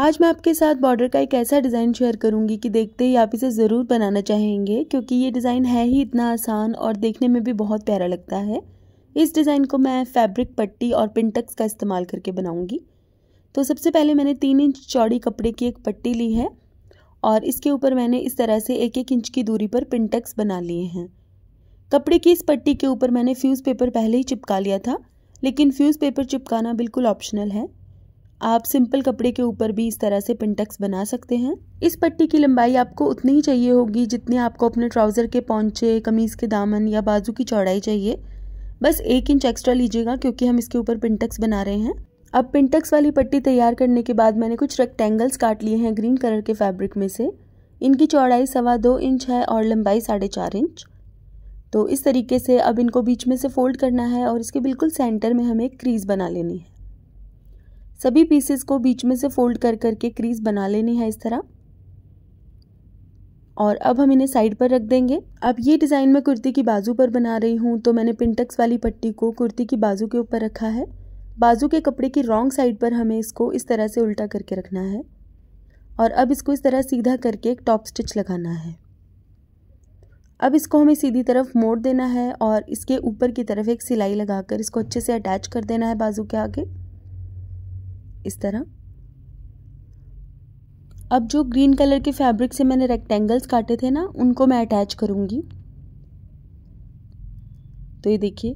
आज मैं आपके साथ बॉर्डर का एक ऐसा डिज़ाइन शेयर करूंगी कि देखते ही आप इसे ज़रूर बनाना चाहेंगे क्योंकि ये डिज़ाइन है ही इतना आसान और देखने में भी बहुत प्यारा लगता है इस डिज़ाइन को मैं फैब्रिक पट्टी और पिंटक्स का इस्तेमाल करके बनाऊंगी तो सबसे पहले मैंने तीन इंच चौड़ी कपड़े की एक पट्टी ली है और इसके ऊपर मैंने इस तरह से एक एक इंच की दूरी पर पिंटक्स बना लिए हैं कपड़े की इस पट्टी के ऊपर मैंने फ्यूज़ पेपर पहले ही चिपका लिया था लेकिन फ्यूज़ पेपर चिपकाना बिल्कुल ऑप्शनल है आप सिंपल कपड़े के ऊपर भी इस तरह से पिंटक्स बना सकते हैं इस पट्टी की लंबाई आपको उतनी ही चाहिए होगी जितनी आपको अपने ट्राउज़र के पौचे कमीज़ के दामन या बाजू की चौड़ाई चाहिए बस एक इंच एक्स्ट्रा लीजिएगा क्योंकि हम इसके ऊपर पिंटक्स बना रहे हैं अब पिंटक्स वाली पट्टी तैयार करने के बाद मैंने कुछ रेक्टेंगल्स काट लिए हैं ग्रीन कलर के फैब्रिक में से इनकी चौड़ाई सवा दो इंच है और लंबाई साढ़े चार इंच तो इस तरीके से अब इनको बीच में से फोल्ड करना है और इसके बिल्कुल सेंटर में हमें एक क्रीज बना लेनी है सभी पीसेस को बीच में से फोल्ड कर करके क्रीज बना लेनी है इस तरह और अब हम इन्हें साइड पर रख देंगे अब ये डिज़ाइन मैं कुर्ती की बाजू पर बना रही हूँ तो मैंने पिंटक्स वाली पट्टी को कुर्ती की बाजू के ऊपर रखा है बाजू के कपड़े की रॉन्ग साइड पर हमें इसको इस तरह से उल्टा करके रखना है और अब इसको इस तरह सीधा करके एक टॉप स्टिच लगाना है अब इसको हमें सीधी तरफ मोड़ देना है और इसके ऊपर की तरफ एक सिलाई लगाकर इसको अच्छे से अटैच कर देना है बाजू के आगे इस तरह अब जो ग्रीन कलर के फैब्रिक से मैंने रेक्टेंगल्स काटे थे ना उनको मैं अटैच करूँगी तो ये देखिए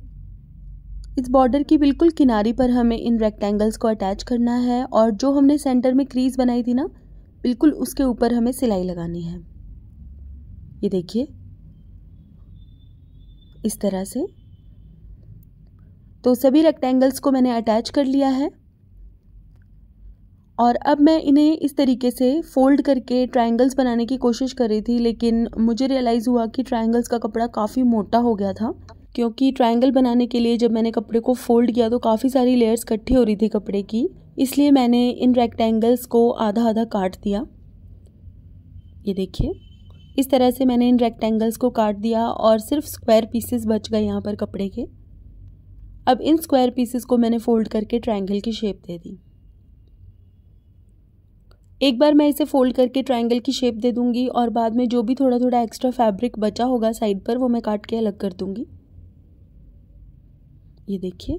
इस बॉर्डर की बिल्कुल किनारी पर हमें इन रेक्टेंगल्स को अटैच करना है और जो हमने सेंटर में क्रीज बनाई थी ना बिल्कुल उसके ऊपर हमें सिलाई लगानी है ये देखिए इस तरह से तो सभी रेक्टेंगल्स को मैंने अटैच कर लिया है और अब मैं इन्हें इस तरीके से फ़ोल्ड करके ट्रायंगल्स बनाने की कोशिश कर रही थी लेकिन मुझे रियलाइज़ हुआ कि ट्रायंगल्स का कपड़ा काफ़ी मोटा हो गया था क्योंकि ट्रायंगल बनाने के लिए जब मैंने कपड़े को फ़ोल्ड किया तो काफ़ी सारी लेयर्स इकट्ठी हो रही थी कपड़े की इसलिए मैंने इन रेक्टेंगल्स को आधा आधा काट दिया ये देखिए इस तरह से मैंने इन रेक्टेंगल्स को काट दिया और सिर्फ स्क्वायर पीसेस बच गए यहाँ पर कपड़े के अब इन स्क्वायर पीसेस को मैंने फ़ोल्ड करके ट्रायंगल की शेप दे दी एक बार मैं इसे फोल्ड करके ट्रायंगल की शेप दे दूंगी और बाद में जो भी थोड़ा थोड़ा एक्स्ट्रा फैब्रिक बचा होगा साइड पर वो मैं काट के अलग कर दूंगी ये देखिए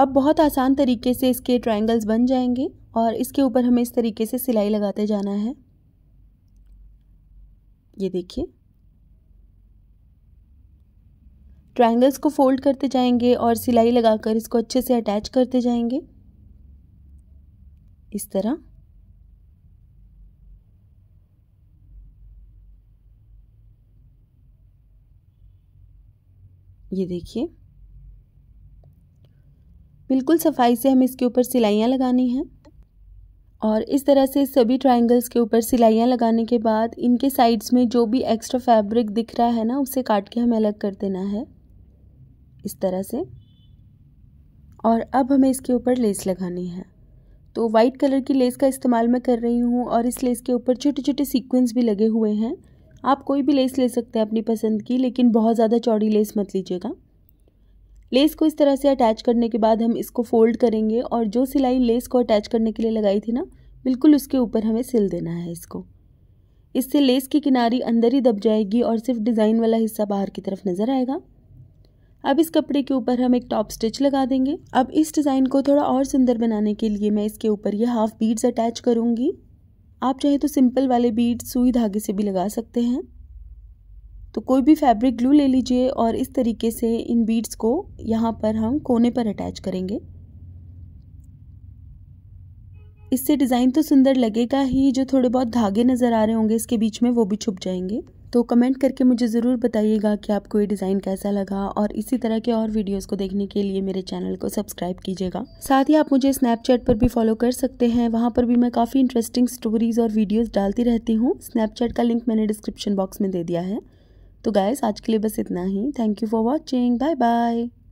अब बहुत आसान तरीके से इसके ट्रायंगल्स बन जाएंगे और इसके ऊपर हमें इस तरीके से सिलाई लगाते जाना है ये देखिए ट्रायंगल्स को फोल्ड करते जाएंगे और सिलाई लगाकर इसको अच्छे से अटैच करते जाएंगे इस तरह ये देखिए बिल्कुल सफाई से हमें इसके ऊपर सिलाइयाँ लगानी हैं और इस तरह से सभी ट्रायंगल्स के ऊपर सिलाइयाँ लगाने के बाद इनके साइड्स में जो भी एक्स्ट्रा फैब्रिक दिख रहा है ना उसे काट के हमें अलग कर देना है इस तरह से और अब हमें इसके ऊपर लेस लगानी है तो वाइट कलर की लेस का इस्तेमाल मैं कर रही हूँ और इस लेस के ऊपर छोटे छोटे सीक्वेंस भी लगे हुए हैं आप कोई भी लेस ले सकते हैं अपनी पसंद की लेकिन बहुत ज़्यादा चौड़ी लेस मत लीजिएगा लेस को इस तरह से अटैच करने के बाद हम इसको फोल्ड करेंगे और जो सिलाई लेस को अटैच करने के लिए लगाई थी ना बिल्कुल उसके ऊपर हमें सिल देना है इसको इससे लेस की किनारी अंदर ही दब जाएगी और सिर्फ डिज़ाइन वाला हिस्सा बाहर की तरफ नज़र आएगा अब इस कपड़े के ऊपर हम एक टॉप स्टिच लगा देंगे अब इस डिज़ाइन को थोड़ा और सुंदर बनाने के लिए मैं इसके ऊपर ये हाफ बीड्स अटैच करूँगी आप चाहे तो सिंपल वाले बीड्स सुई धागे से भी लगा सकते हैं तो कोई भी फैब्रिक ग्लू ले लीजिए और इस तरीके से इन बीड्स को यहाँ पर हम कोने पर अटैच करेंगे इससे डिज़ाइन तो सुंदर लगेगा ही जो थोड़े बहुत धागे नज़र आ रहे होंगे इसके बीच में वो भी छुप जाएंगे तो कमेंट करके मुझे ज़रूर बताइएगा कि आपको ये डिज़ाइन कैसा लगा और इसी तरह के और वीडियोज़ को देखने के लिए मेरे चैनल को सब्सक्राइब कीजिएगा साथ ही आप मुझे स्नैपचैट पर भी फॉलो कर सकते हैं वहाँ पर भी मैं काफ़ी इंटरेस्टिंग स्टोरीज़ और वीडियोज़ डालती रहती हूँ स्नैपचैट का लिंक मैंने डिस्क्रिप्शन बॉक्स में दे दिया है तो गायस आज के लिए बस इतना ही thank you for watching bye bye